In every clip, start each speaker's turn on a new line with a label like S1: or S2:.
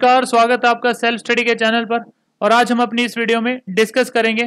S1: नमस्कार स्वागत है आपका सेल्फ स्टडी के चैनल पर और आज हम अपनी इस वीडियो में डिस्कस करेंगे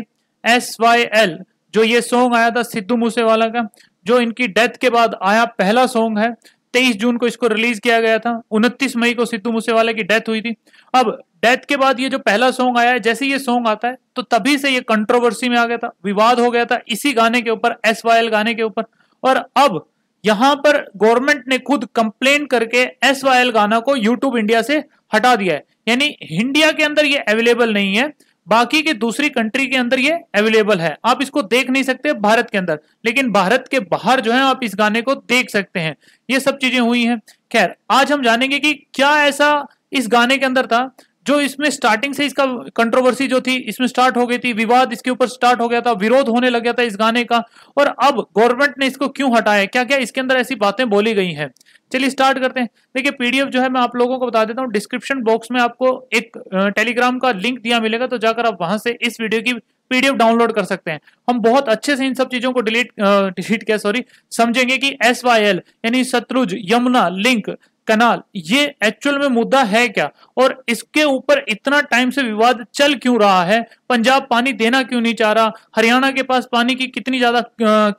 S1: एस वाई एल जो ये सॉन्ग आया था सिद्धू मूसेवाला का जो इनकी डेथ के बाद आया पहला सॉन्ग है 23 जून को इसको रिलीज किया गया था 29 मई को सिद्धू मूसेवाला की डेथ हुई थी अब डेथ के बाद ये जो पहला सॉन्ग आया है जैसे ये सॉन्ग आता है तो तभी से ये कंट्रोवर्सी में आ गया था विवाद हो गया था इसी गाने के ऊपर एस वाई एल गाने के ऊपर और अब यहां पर गवर्नमेंट ने खुद कंप्लेन करके एस गाना को यूट्यूब इंडिया से हटा दिया है यानी इंडिया के अंदर ये अवेलेबल नहीं है बाकी के दूसरी कंट्री के अंदर ये अवेलेबल है आप इसको देख नहीं सकते भारत के अंदर लेकिन भारत के बाहर जो है आप इस गाने को देख सकते हैं ये सब चीजें हुई हैं खैर आज हम जानेंगे कि क्या ऐसा इस गाने के अंदर था जो इसमें स्टार्टिंग से इसका कंट्रोवर्सी जो थी इसमें स्टार्ट हो गई थी विवाद इसके ऊपर स्टार्ट हो गया था विरोध होने लग गया था इस गाने का और अब गवर्नमेंट ने इसको क्यों हटाया क्या क्या इसके अंदर ऐसी बातें बोली गई हैं चलिए स्टार्ट करते हैं देखिए पीडीएफ जो है मैं आप लोगों को बता देता हूँ डिस्क्रिप्शन बॉक्स में आपको एक टेलीग्राम का लिंक दिया मिलेगा तो जाकर आप वहां से इस वीडियो की पीडीएफ डाउनलोड कर सकते हैं हम बहुत अच्छे से इन सब चीजों को डिलीट डिलीट क्या सॉरी समझेंगे कि एस वाई एल यानी शत्रुज यमुना लिंक कनाल ये एक्चुअल में मुद्दा है क्या और इसके ऊपर इतना टाइम से विवाद चल क्यों रहा है पंजाब पानी देना क्यों नहीं चाह रहा हरियाणा के पास पानी की कितनी ज्यादा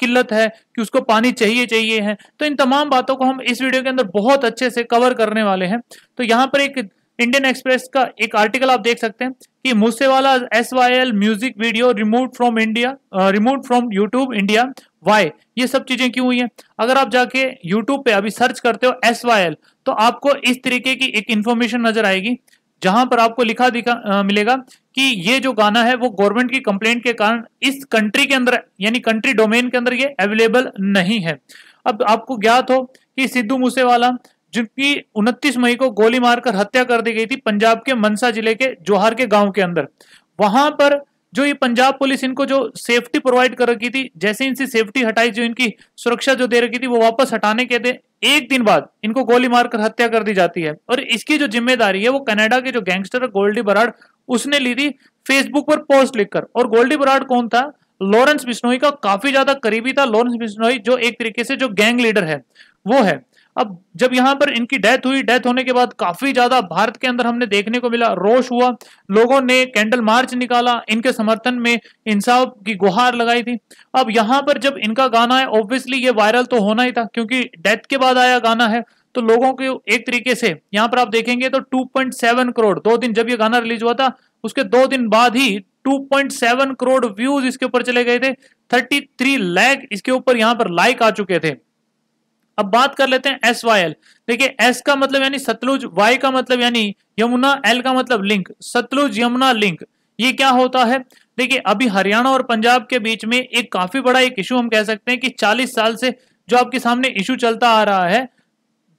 S1: किल्लत है कि उसको पानी चाहिए चाहिए है तो इन तमाम बातों को हम इस वीडियो के अंदर बहुत अच्छे से कवर करने वाले हैं तो यहाँ पर एक इंडियन एक्सप्रेस का एक आर्टिकल आप देख सकते हैं कि Moosewala S Y L music video remove from India remove from YouTube India why ये सब चीजें क्यों हुई हैं अगर आप जाके यूट्यूब पे अभी सर्च करते हो एस वाई एल तो आपको इस तरीके की एक इंफॉर्मेशन नजर आएगी जहां पर आपको लिखा दिखा आ, मिलेगा कि ये जो गाना है वो गवर्नमेंट की कंप्लेंट के कारण इस कंट्री के अंदर यानी कंट्री डोमेन के अंदर ये अवेलेबल नहीं है अब आपको ज्ञात हो कि सिद्धू मूसेवाला जिनकी 29 मई को गोली मारकर हत्या कर दी गई थी पंजाब के मनसा जिले के जोहार के गांव के अंदर वहां पर जो ये पंजाब पुलिस इनको जो सेफ्टी प्रोवाइड कर रखी थी जैसे इनसे सेफ्टी हटाई जो इनकी सुरक्षा जो दे रखी थी वो वापस हटाने के दे एक दिन बाद इनको गोली मारकर हत्या कर दी जाती है और इसकी जो जिम्मेदारी है वो कनाडा के जो गैंगस्टर गोल्डी बराड उसने ली थी फेसबुक पर पोस्ट लिखकर और गोल्डी बराड कौन था लॉरेंस बिश्नोई का काफी ज्यादा करीबी था लॉरेंस बिश्नोई जो एक तरीके से जो गैंग लीडर है वो है अब जब यहां पर इनकी डेथ हुई डेथ होने के बाद काफी ज्यादा भारत के अंदर हमने देखने को मिला रोष हुआ लोगों ने कैंडल मार्च निकाला इनके समर्थन में इंसाफ की गुहार लगाई थी अब यहां पर जब इनका गाना है ऑब्वियसली ये वायरल तो होना ही था क्योंकि डेथ के बाद आया गाना है तो लोगों के एक तरीके से यहाँ पर आप देखेंगे तो 2.7 करोड़ दो दिन जब ये गाना रिलीज हुआ था उसके दो दिन बाद ही 2.7 करोड़ व्यूज इसके ऊपर चले गए थे 33 लाख इसके ऊपर यहाँ पर लाइक आ चुके थे अब बात कर लेते हैं एस वाई एल देखिए एस का मतलब यानी सतलुज वाई का मतलब यानी यमुना एल का मतलब लिंक सतलुज यमुना लिंक ये क्या होता है देखिए अभी हरियाणा और पंजाब के बीच में एक काफी बड़ा एक इशू हम कह सकते हैं कि 40 साल से जो आपके सामने इशू चलता आ रहा है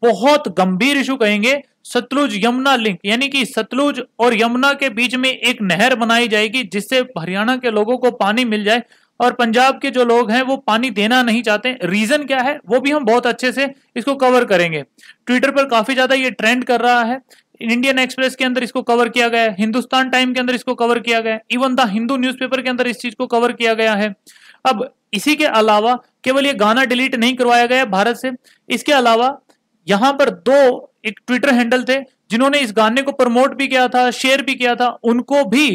S1: बहुत गंभीर इशू कहेंगे सतलुज यमुना लिंक यानी कि सतलुज और यमुना के बीच में एक नहर बनाई जाएगी जिससे हरियाणा के लोगों को पानी मिल जाए और पंजाब के जो लोग हैं वो पानी देना नहीं चाहते रीजन क्या है वो भी हम बहुत अच्छे से इसको कवर करेंगे ट्विटर पर काफी ज्यादा ये ट्रेंड कर रहा है इंडियन एक्सप्रेस के अंदर इसको कवर किया गया है हिंदुस्तान टाइम के अंदर इसको कवर किया गया है इवन द हिंदू न्यूज़पेपर के अंदर इस चीज को कवर किया गया है अब इसी के अलावा केवल ये गाना डिलीट नहीं करवाया गया भारत से इसके अलावा यहां पर दो एक ट्विटर हैंडल थे जिन्होंने इस गाने को प्रमोट भी किया था शेयर भी किया था उनको भी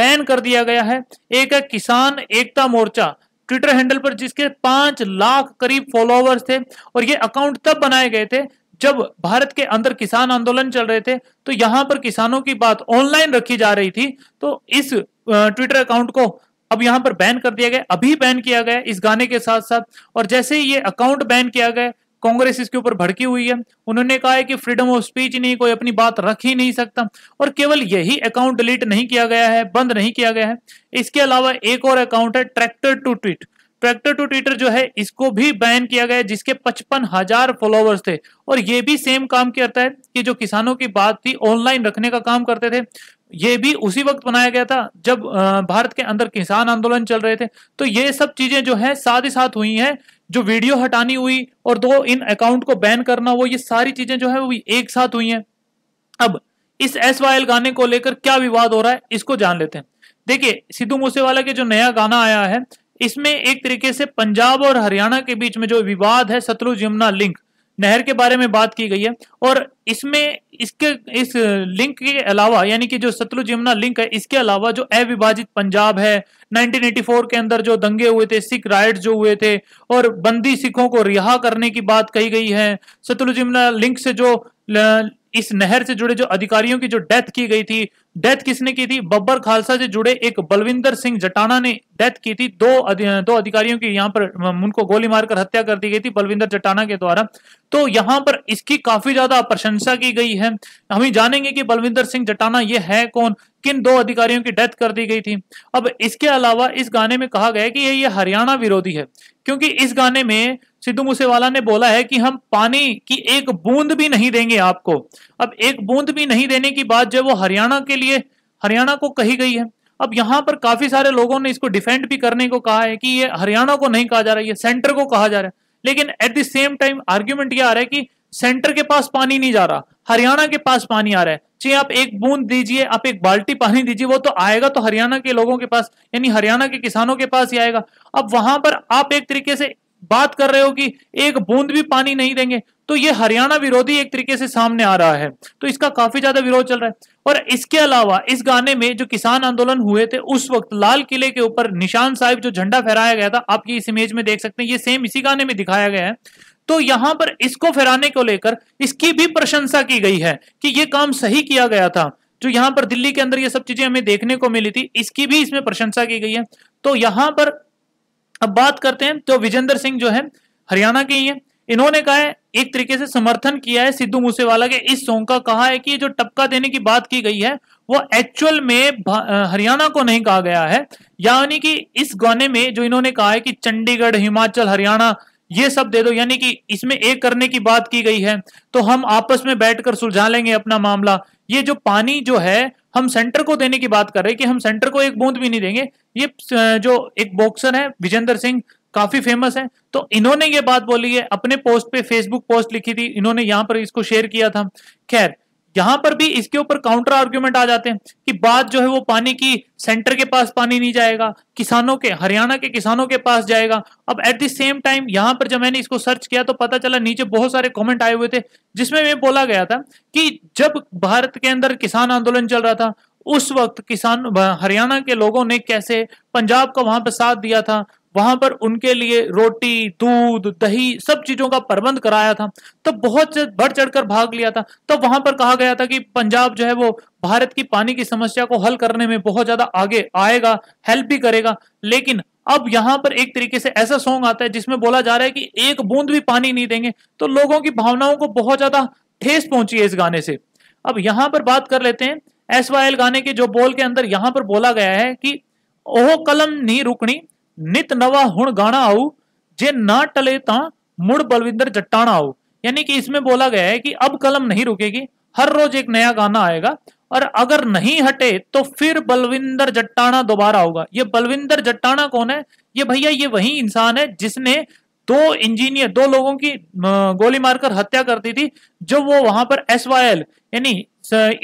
S1: बैन कर दिया गया है एक है किसान एकता मोर्चा ट्विटर हैंडल पर जिसके पांच लाख करीब फॉलोअर्स थे और ये अकाउंट तब बनाए गए थे जब भारत के अंदर किसान आंदोलन चल रहे थे तो यहां पर किसानों की बात ऑनलाइन रखी जा रही थी तो इस ट्विटर अकाउंट को अब यहां पर बैन कर दिया गया अभी बैन किया गया इस गाने के साथ साथ और जैसे ही ये अकाउंट बैन किया गया कांग्रेस इसके ऊपर भड़की हुई है उन्होंने कहा है कि फ्रीडम ऑफ स्पीच नहीं कोई अपनी बात रख ही नहीं सकता और केवल यही अकाउंट डिलीट नहीं किया गया है बंद नहीं किया गया है इसके अलावा एक और अकाउंट है tractor to tweet tractor to Twitter जो है इसको भी बैन किया गया जिसके पचपन हजार फॉलोअर्स थे और ये भी सेम काम करता है कि जो किसानों की बात थी ऑनलाइन रखने का काम करते थे ये भी उसी वक्त बनाया गया था जब भारत के अंदर किसान आंदोलन चल रहे थे तो ये सब चीजें जो है साथ ही साथ हुई हैं जो वीडियो हटानी हुई और दो इन अकाउंट को बैन करना वो ये सारी चीजें जो है वो एक साथ हुई हैं अब इस एस वायल गाने को लेकर क्या विवाद हो रहा है इसको जान लेते हैं देखिए सिद्धू मूसेवाला के जो नया गाना आया है इसमें एक तरीके से पंजाब और हरियाणा के बीच में जो विवाद है सतलुज यमुना लिंक नहर के बारे में बात की गई है और इसमें इसके इस लिंक के अलावा यानी कि जो सतलुज यमुना लिंक है इसके अलावा जो अविभाजित पंजाब है 1984 के अंदर जो दंगे हुए थे सिख राइड जो हुए थे और बंदी सिखों को रिहा करने की बात कही गई है सतलुजिमना लिंक से जो इस नहर से जुड़े जो अधिकारियों की जो डेथ की गई थी डेथ किसने की थी बब्बर खालसा से जुड़े एक बलविंदर सिंह जटाना ने डेथ की थी दो अधि, दो अधिकारियों की यहाँ पर उनको गोली मारकर हत्या कर दी गई थी बलविंदर जटाना के द्वारा तो यहाँ पर इसकी काफी ज्यादा प्रशंसा की गई है हम ही जानेंगे कि बलविंदर सिंह जटाना ये है कौन किन दो अधिकारियों की डेथ कर दी गई थी अब इसके अलावा इस गाने में कहा गया कि ये, ये हरियाणा विरोधी है क्योंकि इस गाने में सिद्धू मूसेवाला ने बोला है कि हम पानी की एक बूंद भी नहीं देंगे आपको अब एक बूंद भी नहीं देने की बात जो वो हरियाणा के लिए हरियाणा को कही गई है अब यहाँ पर काफी सारे लोगों ने इसको डिफेंड भी करने को कहा है कि ये हरियाणा को नहीं कहा जा रहा है सेंटर को कहा जा रहा है लेकिन at the same time argument ये आ रहा है कि सेंटर के पास पानी नहीं जा रहा हरियाणा के पास पानी आ रहा है चाहे आप एक बूंद दीजिए आप एक बाल्टी पानी दीजिए वो तो आएगा तो हरियाणा के लोगों के पास यानी हरियाणा के किसानों के पास ही आएगा अब वहां पर आप एक तरीके से बात कर रहे हो कि एक बूंद भी पानी नहीं देंगे तो ये हरियाणा विरोधी एक तरीके से सामने आ रहा है तो इसका काफी ज्यादा विरोध चल रहा है और इसके अलावा इस गाने में जो किसान आंदोलन हुए थे उस वक्त लाल किले के ऊपर निशान साहिब जो झंडा फहराया गया था आपकी इस इमेज में देख सकते हैं ये सेम इसी गाने में दिखाया गया है तो यहां पर इसको फहराने को लेकर इसकी भी प्रशंसा की गई है कि यह काम सही किया गया था जो यहां पर दिल्ली के अंदर ये सब चीजें हमें देखने को मिली थी इसकी भी इसमें प्रशंसा की गई है तो यहां पर अब बात करते हैं तो विजेंद्र सिंह जो है हरियाणा के ही है इन्होंने कहा है एक तरीके से समर्थन किया है सिद्धू मूसेवाला के इस सॉन्ग का कहा है कि जो टपका देने की बात की गई है वो एक्चुअल में हरियाणा को नहीं कहा गया है यानी कि इस गाने में जो इन्होंने कहा है कि चंडीगढ़ हिमाचल हरियाणा ये सब दे दो यानी कि इसमें एक करने की बात की गई है तो हम आपस में बैठकर सुलझा लेंगे अपना मामला ये जो पानी जो है हम सेंटर को देने की बात कर रहे हैं कि हम सेंटर को एक बूंद भी नहीं देंगे ये जो एक बॉक्सर है विजेंद्र सिंह काफी फेमस है तो इन्होंने ये बात बोली है अपने पोस्ट पे फेसबुक पोस्ट लिखी थी इन्होंने यहां पर इसको शेयर किया था खैर यहां पर भी इसके ऊपर काउंटर आर्ग्यूमेंट आ जाते हैं कि बात जो है वो पानी की सेंटर के पास पानी नहीं जाएगा किसानों के हरियाणा के किसानों के पास जाएगा अब एट द सेम टाइम यहां पर जब मैंने इसको सर्च किया तो पता चला नीचे बहुत सारे कमेंट आए हुए थे जिसमें मैं बोला गया था कि जब भारत के अंदर किसान आंदोलन चल रहा था उस वक्त किसान हरियाणा के लोगों ने कैसे पंजाब का वहां पर साथ दिया था वहां पर उनके लिए रोटी दूध दही सब चीजों का प्रबंध कराया था तब बहुत बढ़ चढ़कर भाग लिया था तब वहां पर कहा गया था कि पंजाब जो है वो भारत की पानी की समस्या को हल करने में बहुत ज्यादा आगे आएगा हेल्प भी करेगा लेकिन अब यहां पर एक तरीके से ऐसा सॉन्ग आता है जिसमें बोला जा रहा है कि एक बूंद भी पानी नहीं देंगे तो लोगों की भावनाओं को बहुत ज्यादा ठेस पहुंची है इस गाने से अब यहां पर बात कर लेते हैं एस गाने के जो बोल के अंदर यहां पर बोला गया है कि ओह कलम नहीं रुकनी नित नवा ਹੁਣ गाना ਆऊ जे ना टले ता मुड़ बलविंदर जट्टाना आओ यानी कि इसमें बोला गया है कि अब कलम नहीं रुकेगी हर रोज एक नया गाना आएगा और अगर नहीं हटे तो फिर बलविंदर जट्टाना दोबारा होगा ये बलविंदर जट्टाना कौन है ये भैया ये वही इंसान है जिसने दो इंजीनियर दो लोगों की गोली मारकर हत्या कर दी थी जब वो वहां पर एस वाई एल यानी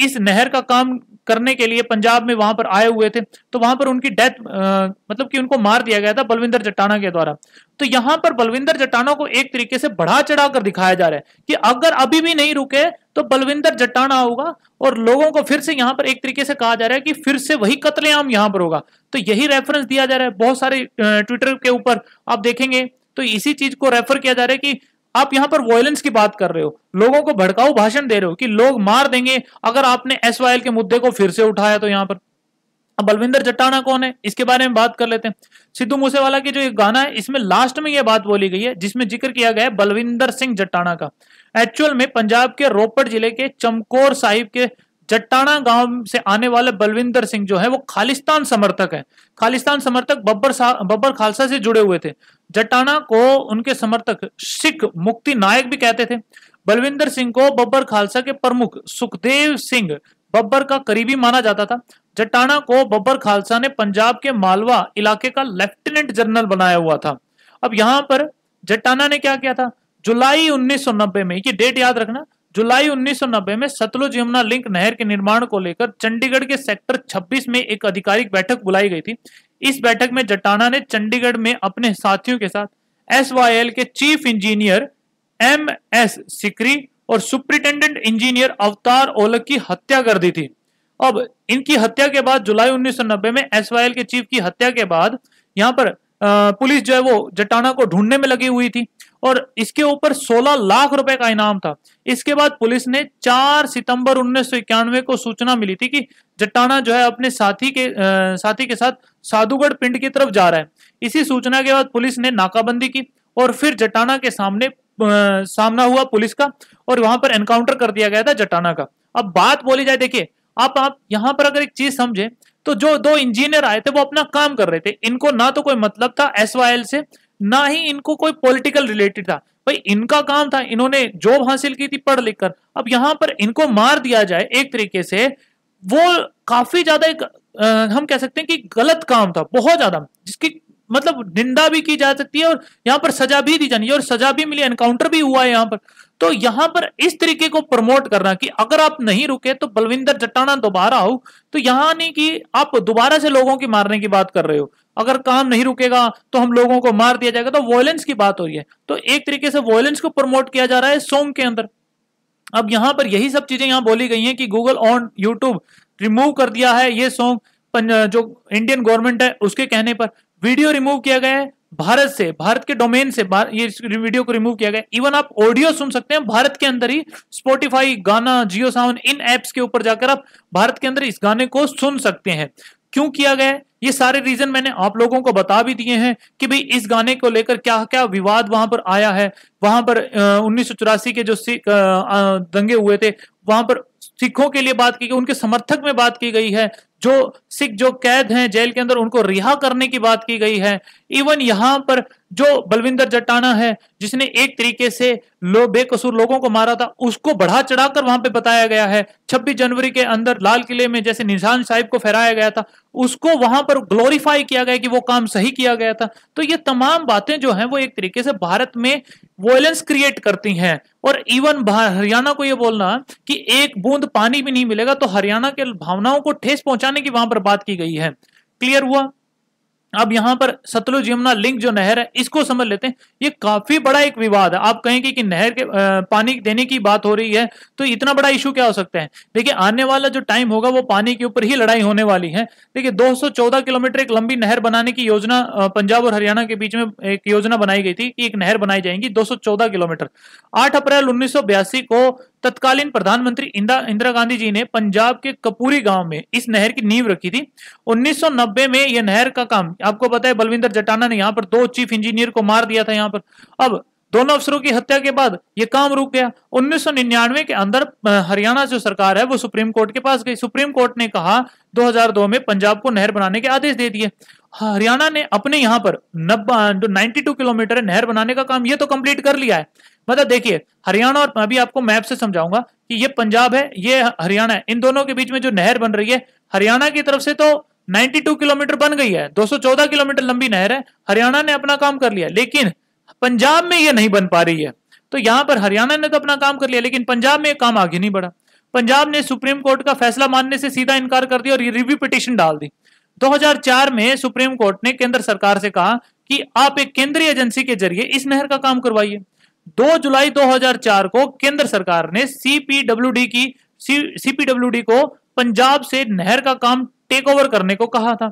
S1: इस नहर का काम करने के लिए पंजाब में वहां पर आए हुए थे तो वहां पर उनकी डेथ मतलब कि उनको मार दिया गया था बलविंदर जटाना के द्वारा तो यहां पर बलविंदर जटाना को एक तरीके से बढ़ा चढ़ा कर दिखाया जा रहा है कि अगर अभी भी नहीं रुके तो बलविंदर जटाना होगा और लोगों को फिर से यहां पर एक तरीके से कहा जा रहा है कि फिर से वही कतलेआम यहां पर होगा तो यही रेफरेंस दिया जा रहा है बहुत सारे ट्विटर के ऊपर आप देखेंगे तो इसी चीज को रेफर किया जा रहा है कि आप यहां पर वॉयलेंस की बात कर रहे हो लोगों को भड़काऊ भाषण दे रहे हो कि लोग मार देंगे अगर आपने एस के मुद्दे को फिर से उठाया तो यहां पर अब बलविंदर जट्टाना कौन है इसके बारे में बात कर लेते हैं सिद्धू मूसेवाला की जो एक गाना है इसमें लास्ट में यह बात बोली गई है जिसमें जिक्र किया गया है बलविंदर सिंह जट्टाना का एक्चुअल में पंजाब के रोपड़ जिले के चमकोर साहिब के जट्टाना गांव से आने वाले बलविंदर सिंह जो है वो खालिस्तान समर्थक है खालिस्तान समर्थक बब्बर बब्बर खालसा से जुड़े हुए थे जट्टाना को उनके समर्थक सिख मुक्ति नायक भी कहते थे बलविंदर सिंह को बब्बर खालसा के प्रमुख सुखदेव सिंह बब्बर का करीबी माना जाता था जट्टाना को बब्बर खालसा ने पंजाब के मालवा इलाके का लेफ्टिनेंट जनरल बनाया हुआ था अब यहां पर जट्टाना ने क्या किया था जुलाई 1990 में ये डेट याद रखना जुलाई 1990 में सतलुज यमुना लिंक नहर के निर्माण को लेकर चंडीगढ़ के सेक्टर 26 में एक आधिकारिक बैठक बुलाई गई थी इस बैठक में जटाना ने चंडीगढ़ में अपने साथियों के साथ एस के chief engineer M S Sikri और सुप्रिंटेंडेंट इंजीनियर अवतार ओलक की हत्या कर दी थी अब इनकी हत्या के बाद जुलाई 1990 में एस के चीफ की हत्या के बाद यहाँ पर पुलिस जो है वो जटाना को ढूंढने में लगी हुई थी और इसके ऊपर 16 लाख रुपए का इनाम था इसके बाद पुलिस ने 4 सितंबर उन्नीस को सूचना मिली थी कि जटाना जो है अपने साथी के आ, साथी के साथ साधुगढ़ पिंड की तरफ जा रहा है इसी सूचना के बाद पुलिस ने नाकाबंदी की और फिर जटाना के सामने आ, सामना हुआ पुलिस का और वहां पर एनकाउंटर कर दिया गया था जटाना का अब बात बोली जाए देखिये आप आप यहां पर अगर एक चीज समझे तो जो दो इंजीनियर आए थे वो अपना काम कर रहे थे इनको ना तो कोई मतलब था एस से ना ही इनको कोई पॉलिटिकल रिलेटेड था भाई इनका काम था इन्होंने जॉब हासिल की थी पढ़ लिख कर अब यहां पर इनको मार दिया जाए एक तरीके से वो काफी ज्यादा एक आ, हम कह सकते हैं कि गलत काम था बहुत ज्यादा जिसकी मतलब निंदा भी की जा सकती है और यहाँ पर सजा भी दी जानी है और सजा भी मिली एनकाउंटर भी हुआ है यहाँ पर तो यहाँ पर इस तरीके को प्रमोट करना कि अगर आप नहीं रुके तो बलविंदर जटाना दोबारा हो तो यहाँ नहीं कि आप दोबारा से लोगों की मारने की बात कर रहे हो अगर काम नहीं रुकेगा तो हम लोगों को मार दिया जाएगा तो वॉयलेंस की बात हो रही है तो एक तरीके से वॉयलेंस को प्रमोट किया जा रहा है सोंग के अंदर अब यहां पर यही सब चीजें यहां बोली गई हैं कि गूगल ऑन यूट्यूब रिमूव कर दिया है ये सॉन्ग जो इंडियन गवर्नमेंट है उसके कहने पर वीडियो रिमूव किया गया है भारत से भारत के डोमेन से ये वीडियो को रिमूव किया गया इवन आप ऑडियो सुन सकते हैं भारत के अंदर ही स्पोटिफाई गाना जियो साउंड इन एप्स के ऊपर जाकर आप भारत के अंदर इस गाने को सुन सकते हैं क्यों किया गया ये सारे रीजन मैंने आप लोगों को बता भी दिए हैं कि भाई इस गाने को लेकर क्या क्या विवाद वहां पर आया है वहां पर उन्नीस के जो सिख दंगे हुए थे वहां पर सिखों के लिए बात की गई उनके समर्थक में बात की गई है जो सिख जो कैद हैं जेल के अंदर उनको रिहा करने की बात की गई है इवन यहां पर जो बलविंदर जटाना है जिसने एक तरीके से लो बेकसूर लोगों को मारा था उसको बढ़ा चढ़ाकर वहां पे बताया गया है 26 जनवरी के अंदर लाल किले में जैसे निशान साहिब को फहराया गया था उसको वहां पर ग्लोरीफाई किया गया कि वो काम सही किया गया था तो ये तमाम बातें जो हैं वो एक तरीके से भारत में वॉयलेंस क्रिएट करती हैं और इवन हरियाणा को यह बोलना कि एक बूंद पानी भी नहीं मिलेगा तो हरियाणा के भावनाओं को ठेस पहुंचाने की वहां पर बात की गई है क्लियर हुआ अब यहां पर सतलुज यमुना लिंक जो नहर है इसको समझ लेते हैं ये काफी बड़ा एक विवाद है आप कहेंगे कि नहर के पानी देने की बात हो रही है तो इतना बड़ा इशू क्या हो सकता है देखिए आने वाला जो टाइम होगा वो पानी के ऊपर ही लड़ाई होने वाली है देखिए 214 किलोमीटर एक लंबी नहर बनाने की योजना पंजाब और हरियाणा के बीच में एक योजना बनाई गई थी कि एक नहर बनाई जाएंगी दो किलोमीटर आठ अप्रैल उन्नीस को तत्कालीन प्रधानमंत्री इंदिरा गांधी जी ने पंजाब के कपूरी गांव में इस नहर की नींव रखी थी 1990 में यह नहर का काम आपको पता है बलविंदर जटाना ने यहाँ पर दो चीफ इंजीनियर को मार दिया था यहाँ पर अब दोनों अफसरों की हत्या के बाद यह काम रुक गया 1999 के अंदर हरियाणा जो सरकार है वो सुप्रीम कोर्ट के पास गई सुप्रीम कोर्ट ने कहा 2002 में पंजाब को नहर बनाने के आदेश दे दिए हरियाणा ने अपने यहां पर नब्बे नाइन्टी किलोमीटर नहर बनाने का काम ये तो कंप्लीट कर लिया है मतलब देखिए हरियाणा और अभी आपको मैप से समझाऊंगा कि ये पंजाब है ये हरियाणा है इन दोनों के बीच में जो नहर बन रही है हरियाणा की तरफ से तो 92 किलोमीटर बन गई है 214 किलोमीटर लंबी नहर है हरियाणा ने अपना काम कर लिया लेकिन पंजाब में ये नहीं बन पा रही है तो यहां पर हरियाणा ने तो अपना काम कर लिया लेकिन पंजाब में काम आगे नहीं बढ़ा पंजाब ने सुप्रीम कोर्ट का फैसला मानने से सीधा इनकार कर दिया और रिव्यू पिटिशन डाल दी 2004 में सुप्रीम कोर्ट ने केंद्र सरकार से कहा कि आप एक केंद्रीय एजेंसी के जरिए इस नहर का काम करवाइए दो जुलाई 2004 को केंद्र सरकार ने सीपीडब्ल्यूडी की सीपीडब्ल्यूडी को पंजाब से नहर का काम टेक ओवर करने को कहा था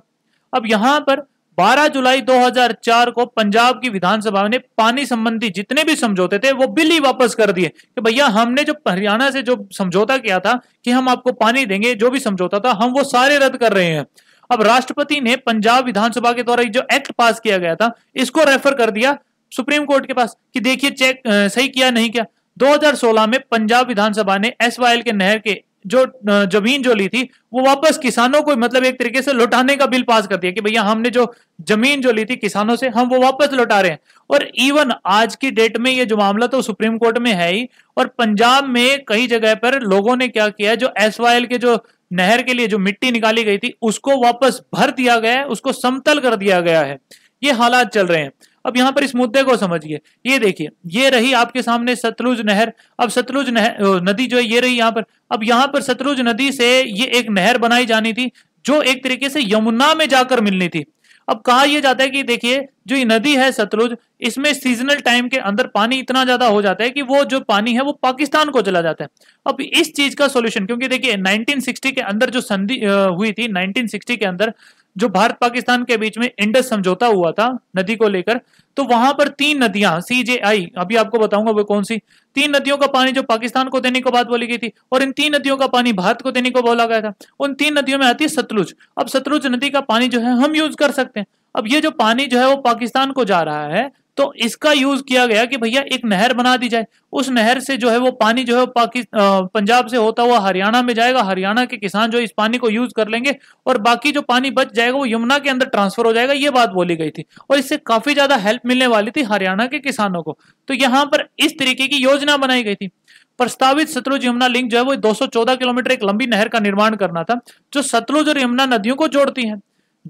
S1: अब यहां पर 12 जुलाई 2004 को पंजाब की विधानसभा ने पानी संबंधी जितने भी समझौते थे वो बिल ही वापस कर दिए कि भैया हमने जो हरियाणा से जो समझौता किया था कि हम आपको पानी देंगे जो भी समझौता था हम वो सारे रद्द कर रहे हैं अब राष्ट्रपति ने पंजाब विधानसभा के द्वारा जो एक्ट पास किया गया था इसको रेफर कर दिया सुप्रीम कोर्ट के पास कि देखिए चेक सही किया नहीं किया 2016 में पंजाब विधानसभा ने एस के नहर के जो जमीन जो ली थी वो वापस किसानों को मतलब एक तरीके से लौटाने का बिल पास कर दिया कि भैया हमने जो जमीन जो ली थी किसानों से हम वो वापस लौटा रहे हैं और इवन आज की डेट में ये जो मामला तो सुप्रीम कोर्ट में है ही और पंजाब में कई जगह पर लोगों ने क्या किया जो एस के जो नहर के लिए जो मिट्टी निकाली गई थी उसको वापस भर दिया गया है उसको समतल कर दिया गया है ये हालात चल रहे हैं अब यहाँ पर इस मुद्दे को समझिए ये देखिए ये रही आपके सामने सतलुज नहर अब सतलुज नहर नदी जो है ये रही यहाँ पर अब यहाँ पर सतलुज नदी से ये एक नहर बनाई जानी थी जो एक तरीके से यमुना में जाकर मिलनी थी अब कहा यह जाता है कि देखिए जो ये नदी है सतलुज इसमें सीजनल टाइम के अंदर पानी इतना ज्यादा हो जाता है कि वो जो पानी है वो पाकिस्तान को चला जाता है अब इस चीज का सॉल्यूशन क्योंकि देखिए 1960 के अंदर जो संधि हुई थी 1960 के अंदर जो भारत पाकिस्तान के बीच में इंडस समझौता हुआ था नदी को लेकर तो वहां पर तीन नदियां सी जे आई अभी आपको बताऊंगा वो कौन सी तीन नदियों का पानी जो पाकिस्तान को देने को बात बोली गई थी और इन तीन नदियों का पानी भारत को देने को बोला गया था उन तीन नदियों में आती है सतलुज अब सतलुज नदी का पानी जो है हम यूज कर सकते हैं अब ये जो पानी जो है वो पाकिस्तान को जा रहा है तो इसका यूज किया गया कि भैया एक नहर बना दी जाए उस नहर से जो है वो पानी जो है पाकिस्तान पंजाब से होता हुआ हरियाणा में जाएगा हरियाणा के किसान जो इस पानी को यूज कर लेंगे और बाकी जो पानी बच जाएगा वो यमुना के अंदर ट्रांसफर हो जाएगा ये बात बोली गई थी और इससे काफी ज्यादा हेल्प मिलने वाली थी हरियाणा के किसानों को तो यहाँ पर इस तरीके की योजना बनाई गई थी प्रस्तावित सतलुज यमुना लिंक जो है वो दो किलोमीटर एक लंबी नहर का निर्माण करना था जो सतलुज और यमुना नदियों को जोड़ती है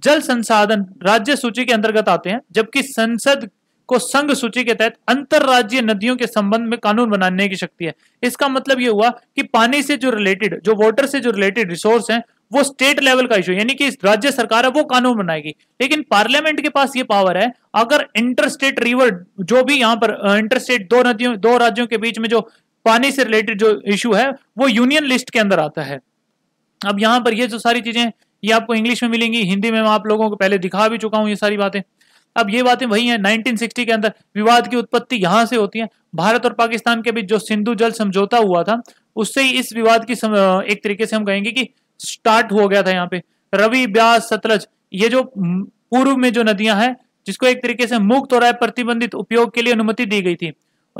S1: जल संसाधन राज्य सूची के अंतर्गत आते हैं जबकि संसद को संघ सूची के तहत अंतरराज्य नदियों के संबंध में कानून बनाने की शक्ति है इसका मतलब ये हुआ कि पानी से जो रिलेटेड जो वाटर से जो रिलेटेड रिसोर्स हैं वो स्टेट लेवल का इशू यानी कि राज्य सरकार है वो कानून बनाएगी लेकिन पार्लियामेंट के पास ये पावर है अगर इंटर स्टेट रिवर जो भी यहाँ पर इंटर स्टेट दो नदियों दो राज्यों के बीच में जो पानी से रिलेटेड जो इशू है वो यूनियन लिस्ट के अंदर आता है अब यहाँ पर ये जो सारी चीजें ये आपको इंग्लिश में मिलेंगी हिंदी में मैं आप लोगों को पहले दिखा भी चुका हूँ ये सारी बातें अब ये बातें वही हैं 1960 के अंदर विवाद की उत्पत्ति यहां से होती है भारत और पाकिस्तान के बीच जो सिंधु जल समझौता हुआ था उससे ही इस विवाद की सम, एक तरीके से हम कहेंगे कि स्टार्ट हो गया था यहाँ पे रवि ब्यास सतलज ये जो पूर्व में जो नदियां हैं जिसको एक तरीके से मुक्त और प्रतिबंधित उपयोग के लिए अनुमति दी गई थी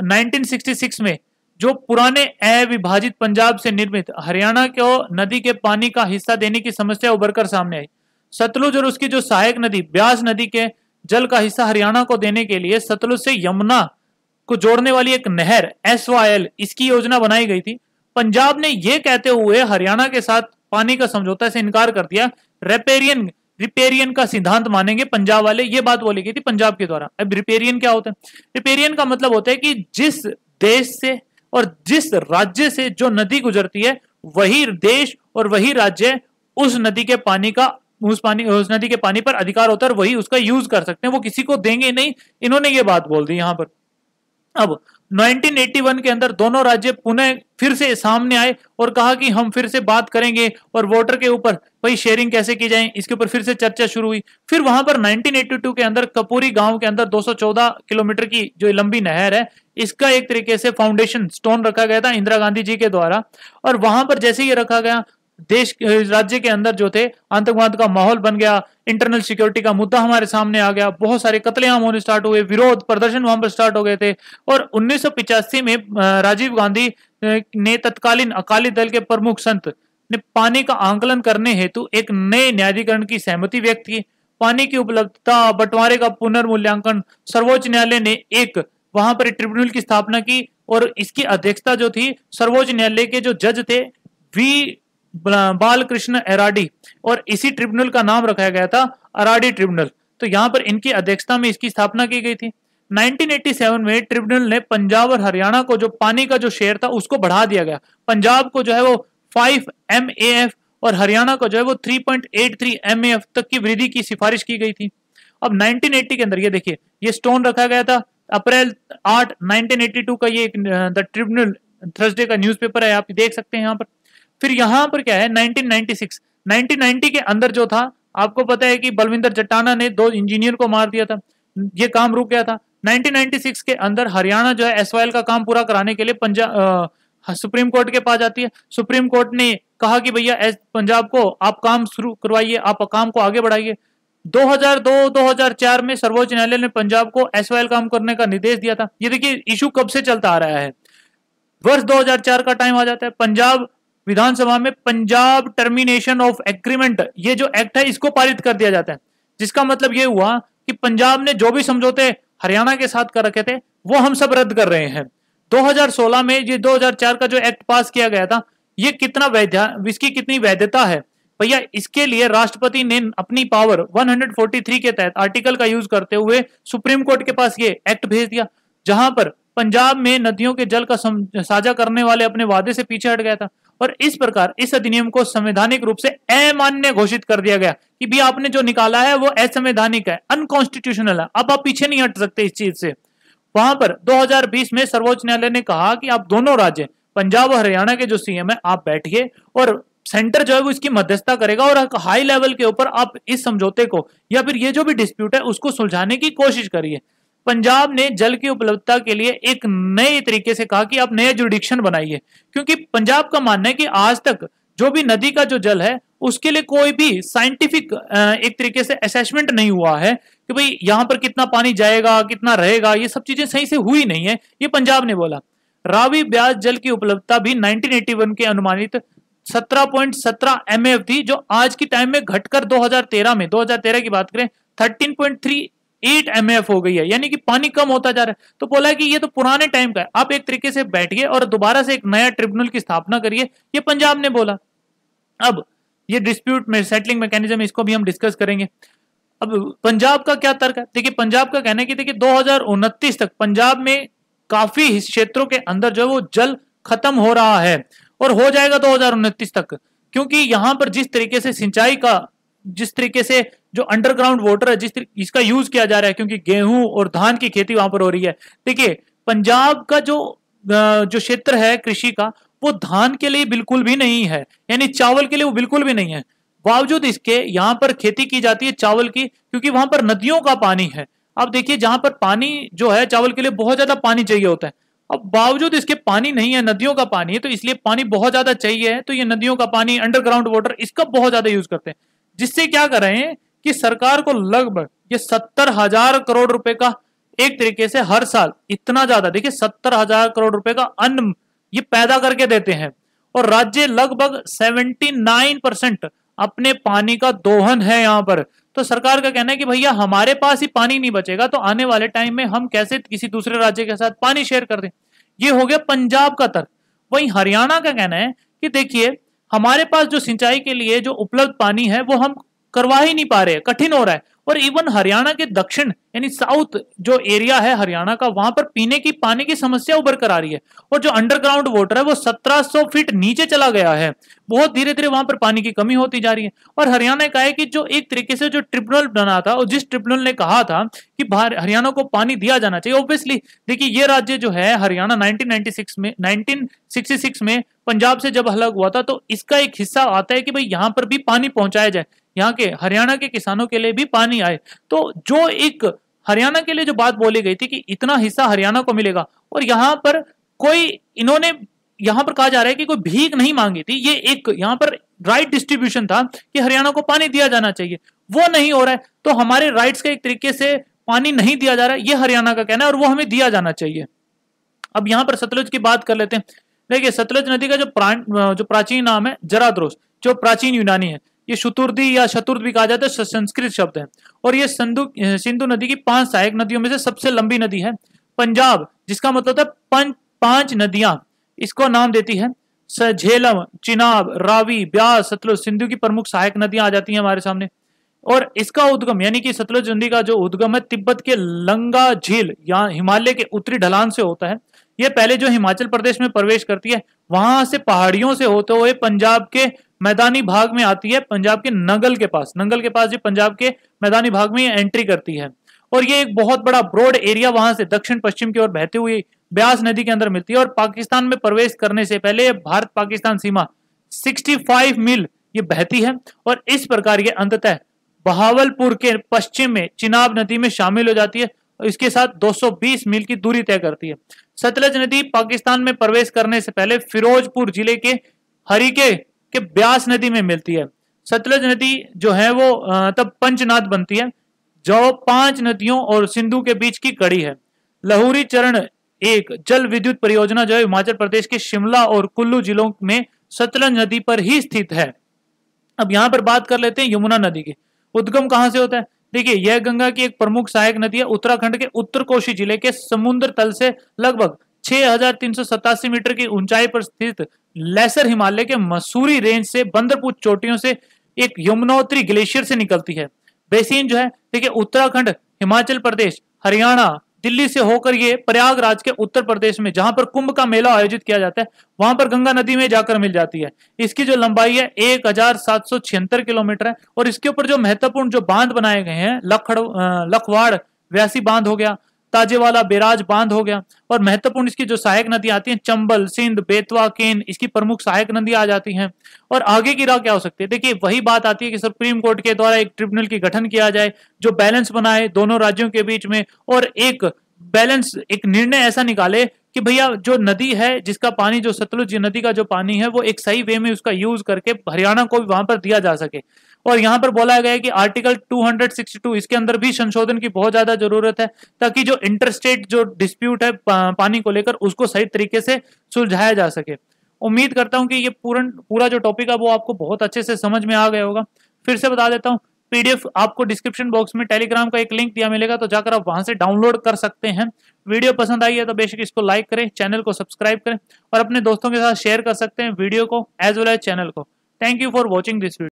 S1: 1966 में जो पुराने अविभाजित पंजाब से निर्मित हरियाणा के नदी के पानी का हिस्सा देने की समस्या उभर कर सामने आई सतलुज और उसकी जो सहायक नदी ब्यास नदी के जल का हिस्सा हरियाणा को देने के लिए सतलुज से यमुना को जोड़ने वाली एक नहर एस इसकी योजना बनाई गई थी पंजाब ने यह कहते हुए हरियाणा के साथ पानी का समझौता से इनकार कर दिया रेपेरियन रिपेरियन का सिद्धांत मानेंगे पंजाब वाले ये बात बोली गई थी पंजाब के द्वारा अब रिपेरियन क्या होता है रिपेरियन का मतलब होता है कि जिस देश से और जिस राज्य से जो नदी गुजरती है वही देश और वही राज्य उस नदी के पानी का उस पानी उस नदी के पानी पर अधिकार होता है वही उसका यूज कर सकते हैं वो किसी को देंगे नहीं इन्होंने ये बात बोल दी यहाँ पर अब 1981 के अंदर दोनों राज्य पुनः फिर से सामने आए और कहा कि हम फिर से बात करेंगे और वोटर के ऊपर भाई शेयरिंग कैसे की जाए इसके ऊपर फिर से चर्चा शुरू हुई फिर वहां पर 1982 के अंदर कपूरी गांव के अंदर 214 किलोमीटर की जो लंबी नहर है इसका एक तरीके से फाउंडेशन स्टोन रखा गया था इंदिरा गांधी जी के द्वारा और वहां पर जैसे ही रखा गया देश राज्य के अंदर जो थे आतंकवाद का माहौल बन गया इंटरनल सिक्योरिटी का मुद्दा हमारे सामने आ गया बहुत सारे कतलेआम होने स्टार्ट हुए विरोध प्रदर्शन वहां पर स्टार्ट हो गए थे और उन्नीस में राजीव गांधी ने तत्कालीन अकाली दल के प्रमुख संत ने पानी का आंकलन करने हेतु एक नए न्यायाधिकरण की सहमति व्यक्त की पानी की उपलब्धता बंटवारे का पुनर्मूल्यांकन सर्वोच्च न्यायालय ने एक वहां पर ट्रिब्यूनल की स्थापना की और इसकी अध्यक्षता जो थी सर्वोच्च न्यायालय के जो जज थे वी बालकृष्ण एराडी और इसी ट्रिब्यूनल का नाम रखा गया था अराडी ट्रिब्यूनल तो यहाँ पर इनकी अध्यक्षता में इसकी स्थापना की गई थी 1987 में ट्रिब्यूनल ने पंजाब और हरियाणा को जो पानी का जो शेयर था उसको बढ़ा दिया गया पंजाब को जो है वो 5 एम और हरियाणा को जो है वो 3.83 पॉइंट तक की वृद्धि की सिफारिश की गई थी अब 1980 के अंदर ये देखिए ये स्टोन रखा गया था अप्रैल 8 1982 का ये द ट्रिब्यूनल थर्सडे का न्यूज़पेपर है आप देख सकते हैं यहाँ पर फिर यहां पर क्या है 1996 1990 के अंदर जो था आपको पता है कि बलविंदर जटाना ने दो इंजीनियर को मार दिया था ये काम रुक गया था 1996 के अंदर हरियाणा जो है एस का काम पूरा कराने के लिए पंजाब सुप्रीम कोर्ट के पास जाती है सुप्रीम कोर्ट ने कहा कि भैया पंजाब को आप काम शुरू करवाइए आप काम को आगे बढ़ाइए 2002-2004 में सर्वोच्च न्यायालय ने पंजाब को एस काम करने का निर्देश दिया था ये देखिए इशू कब से चलता आ रहा है वर्ष 2004 का टाइम आ जाता है पंजाब विधानसभा में पंजाब टर्मिनेशन ऑफ एग्रीमेंट ये जो एक्ट है इसको पारित कर दिया जाता है जिसका मतलब ये हुआ कि पंजाब ने जो भी समझौते हरियाणा के साथ कर रखे थे वो हम सब रद्द कर रहे हैं 2016 में ये 2004 का जो एक्ट पास किया गया था ये कितना वैधा इसकी कितनी वैधता है भैया इसके लिए राष्ट्रपति ने अपनी पावर 143 के तहत आर्टिकल का यूज करते हुए सुप्रीम कोर्ट के पास ये एक्ट भेज दिया जहां पर पंजाब में नदियों के जल का साझा करने वाले अपने वादे से पीछे हट गया था और इस प्रकार इस अधिनियम को संवैधानिक रूप से अमान्य घोषित कर दिया गया कि भी आपने जो निकाला है वो असंवैधानिक है अनकॉन्स्टिट्यूशनल है अब आप पीछे नहीं हट सकते इस चीज से वहां पर 2020 में सर्वोच्च न्यायालय ने कहा कि आप दोनों राज्य पंजाब और हरियाणा के जो सीएम है आप बैठिए और सेंटर जो है वो इसकी मध्यस्थता करेगा और हाई लेवल के ऊपर आप इस समझौते को या फिर ये जो भी डिस्प्यूट है उसको सुलझाने की कोशिश करिए पंजाब ने जल की उपलब्धता के लिए एक नए तरीके से कहा कि आप नया जुडिक्शन बनाइए क्योंकि पंजाब का मानना है कि आज तक जो भी नदी का जो जल है उसके लिए कोई भी साइंटिफिक एक तरीके से असेसमेंट नहीं हुआ है कि भाई यहां पर कितना पानी जाएगा कितना रहेगा ये सब चीजें सही से हुई नहीं है ये पंजाब ने बोला रावी ब्याज जल की उपलब्धता भी 1981 के अनुमानित 17.17 पॉइंट थी जो आज के टाइम में घटकर 2013 में 2013 की बात करें पॉइंट एट एम हो गई है यानी कि पानी कम होता जा रहा है तो बोला है कि ये तो पुराने टाइम का है आप एक तरीके से बैठिए और दोबारा से एक नया ट्रिब्यूनल की स्थापना करिए ये पंजाब ने बोला अब ये डिस्प्यूट में सेटलिंग मैकेनिज्म इसको भी हम डिस्कस करेंगे अब पंजाब का क्या तर्क है देखिए पंजाब का कहना है कि देखिए दो तक पंजाब में काफी क्षेत्रों के अंदर जो है वो जल खत्म हो रहा है और हो जाएगा दो तक क्योंकि यहां पर जिस तरीके से सिंचाई का जिस तरीके से जो अंडरग्राउंड वाटर है जिस इसका यूज किया जा रहा है क्योंकि गेहूं और धान की खेती वहां पर हो रही है देखिए पंजाब का जो जो क्षेत्र है कृषि का वो धान के लिए बिल्कुल भी नहीं है यानी चावल के लिए वो बिल्कुल भी नहीं है बावजूद इसके यहाँ पर खेती की जाती है चावल की क्योंकि वहां पर नदियों का पानी है अब देखिए जहां पर पानी जो है चावल के लिए बहुत ज्यादा पानी चाहिए होता है अब बावजूद इसके पानी नहीं है नदियों का पानी है तो इसलिए पानी बहुत ज्यादा चाहिए है तो ये नदियों का पानी अंडरग्राउंड वाटर इसका बहुत ज्यादा यूज करते हैं जिससे क्या कर रहे हैं कि सरकार को लगभग ये सत्तर हजार करोड़ रुपए का एक तरीके से हर साल इतना ज्यादा देखिए सत्तर हजार करोड़ रुपए का अन्न ये पैदा करके देते हैं और राज्य लगभग सेवेंटी नाइन परसेंट अपने पानी का दोहन है यहाँ पर तो सरकार का कहना है कि भैया हमारे पास ही पानी नहीं बचेगा तो आने वाले टाइम में हम कैसे किसी दूसरे राज्य के साथ पानी शेयर कर दें ये हो गया पंजाब का तर्क वहीं हरियाणा का कहना है कि देखिए हमारे पास जो सिंचाई के लिए जो उपलब्ध पानी है वो हम करवा ही नहीं पा रहे कठिन हो रहा है और इवन हरियाणा के दक्षिण यानी साउथ जो एरिया है हरियाणा का वहां पर पीने की पानी की समस्या उभर कर आ रही है और जो अंडरग्राउंड वाटर है वो 1700 फीट नीचे चला गया है बहुत धीरे धीरे वहां पर पानी की कमी होती जा रही है और हरियाणा का है कि जो एक तरीके से जो ट्रिब्यूनल बना था और जिस ट्रिब्यूनल ने कहा था कि हरियाणा को पानी दिया जाना चाहिए ऑब्वियसली देखिए ये राज्य जो है हरियाणा नाइनटीन में नाइनटीन में पंजाब से जब अलग हुआ था तो इसका एक हिस्सा आता है कि भाई यहाँ पर भी पानी पहुंचाया जाए यहाँ के हरियाणा के किसानों के लिए भी पानी आए तो जो एक हरियाणा के लिए जो बात बोली गई थी कि इतना हिस्सा हरियाणा को मिलेगा और यहाँ पर कोई इन्होंने यहाँ पर कहा जा रहा है कि कोई भीख नहीं मांगी थी ये एक यहाँ पर राइट डिस्ट्रीब्यूशन था कि हरियाणा को पानी दिया जाना चाहिए वो नहीं हो रहा है तो हमारे राइट्स का एक तरीके से पानी नहीं दिया जा रहा है ये हरियाणा का कहना है और वो हमें दिया जाना चाहिए अब यहाँ पर सतलुज की बात कर लेते हैं देखिए सतलुज नदी का जो प्राण जो प्राचीन नाम है जराद्रोस जो प्राचीन यूनानी है ये चतुर्थी या शतुर्द भी कहा जाता है संस्कृत शब्द है और ये सिंधु सिंधु नदी की पांच सहायक नदियों में से सबसे लंबी नदी है पंजाब जिसका मतलब है पंच पांच नदियां इसको नाम देती है झेलम चिनाब रावी ब्यास सतलुज सिंधु की प्रमुख सहायक नदियां आ जाती हैं हमारे सामने और इसका उद्गम यानी कि सतलुज नदी का जो उद्गम है तिब्बत के लंगा झील या हिमालय के उत्तरी ढलान से होता है ये पहले जो हिमाचल प्रदेश में प्रवेश करती है वहां से पहाड़ियों से होते हुए पंजाब के मैदानी भाग में आती है पंजाब के नंगल के पास नंगल के पास जो पंजाब के मैदानी भाग में एंट्री करती है और ये एक बहुत बड़ा ब्रॉड एरिया वहां से दक्षिण पश्चिम की ओर बहती हुई ब्यास नदी के अंदर मिलती है और पाकिस्तान में प्रवेश करने से पहले भारत पाकिस्तान सीमा 65 मील ये बहती है और इस प्रकार ये अंततः बहावलपुर के पश्चिम में चिनाब नदी में शामिल हो जाती है और इसके साथ 220 मील की दूरी तय करती है सतलज नदी पाकिस्तान में प्रवेश करने से पहले फिरोजपुर जिले के हरिके कि ब्यास नदी में मिलती है सतलज नदी जो है वो तब पंचनाथ बनती है जो पांच नदियों और सिंधु के बीच की कड़ी है लहूरी चरण एक जल विद्युत परियोजना जो है हिमाचल प्रदेश के शिमला और कुल्लू जिलों में सतलज नदी पर ही स्थित है अब यहाँ पर बात कर लेते हैं यमुना नदी की उद्गम कहाँ से होता है देखिए यह गंगा की एक प्रमुख सहायक नदी है उत्तराखंड के उत्तर कोशी जिले के समुद्र तल से लगभग छह मीटर की ऊंचाई पर स्थित लेसर हिमालय के मसूरी रेंज से बंदरपुर चोटियों से एक यमुनोत्री ग्लेशियर से निकलती है बेसिन जो है देखिए उत्तराखंड हिमाचल प्रदेश हरियाणा दिल्ली से होकर ये प्रयागराज के उत्तर प्रदेश में जहां पर कुंभ का मेला आयोजित किया जाता है वहां पर गंगा नदी में जाकर मिल जाती है इसकी जो लंबाई है एक किलोमीटर है और इसके ऊपर जो महत्वपूर्ण जो बांध बनाए गए हैं लखड़ लखवाड़ व्यासी बांध हो गया ताजेवाला बेराज बांध हो गया और महत्वपूर्ण इसकी जो सहायक नदियां आती हैं चंबल सिंध बेतवा केन इसकी प्रमुख सहायक नदियां आ जाती हैं और आगे की राह क्या हो सकती है देखिए वही बात आती है कि सुप्रीम कोर्ट के द्वारा एक ट्रिब्यूनल की गठन किया जाए जो बैलेंस बनाए दोनों राज्यों के बीच में और एक बैलेंस एक निर्णय ऐसा निकाले कि भैया जो नदी है जिसका पानी जो सतलुज नदी का जो पानी है वो एक सही वे में उसका यूज करके हरियाणा को भी वहां पर दिया जा सके और यहाँ पर बोला गया कि आर्टिकल 262 इसके अंदर भी संशोधन की बहुत ज्यादा जरूरत है ताकि जो इंटरस्टेट जो डिस्प्यूट है पानी को लेकर उसको सही तरीके से सुलझाया जा सके उम्मीद करता हूँ कि ये पूरा पूरा जो टॉपिक है वो आपको बहुत अच्छे से समझ में आ गया होगा फिर से बता देता हूँ पीडीएफ आपको डिस्क्रिप्शन बॉक्स में टेलीग्राम का एक लिंक दिया मिलेगा तो जाकर आप वहां से डाउनलोड कर सकते हैं वीडियो पसंद आई है तो बेशक इसको लाइक करें चैनल को सब्सक्राइब करें और अपने दोस्तों के साथ शेयर कर सकते हैं वीडियो को एज वेल एज चैनल को thank you for watching this video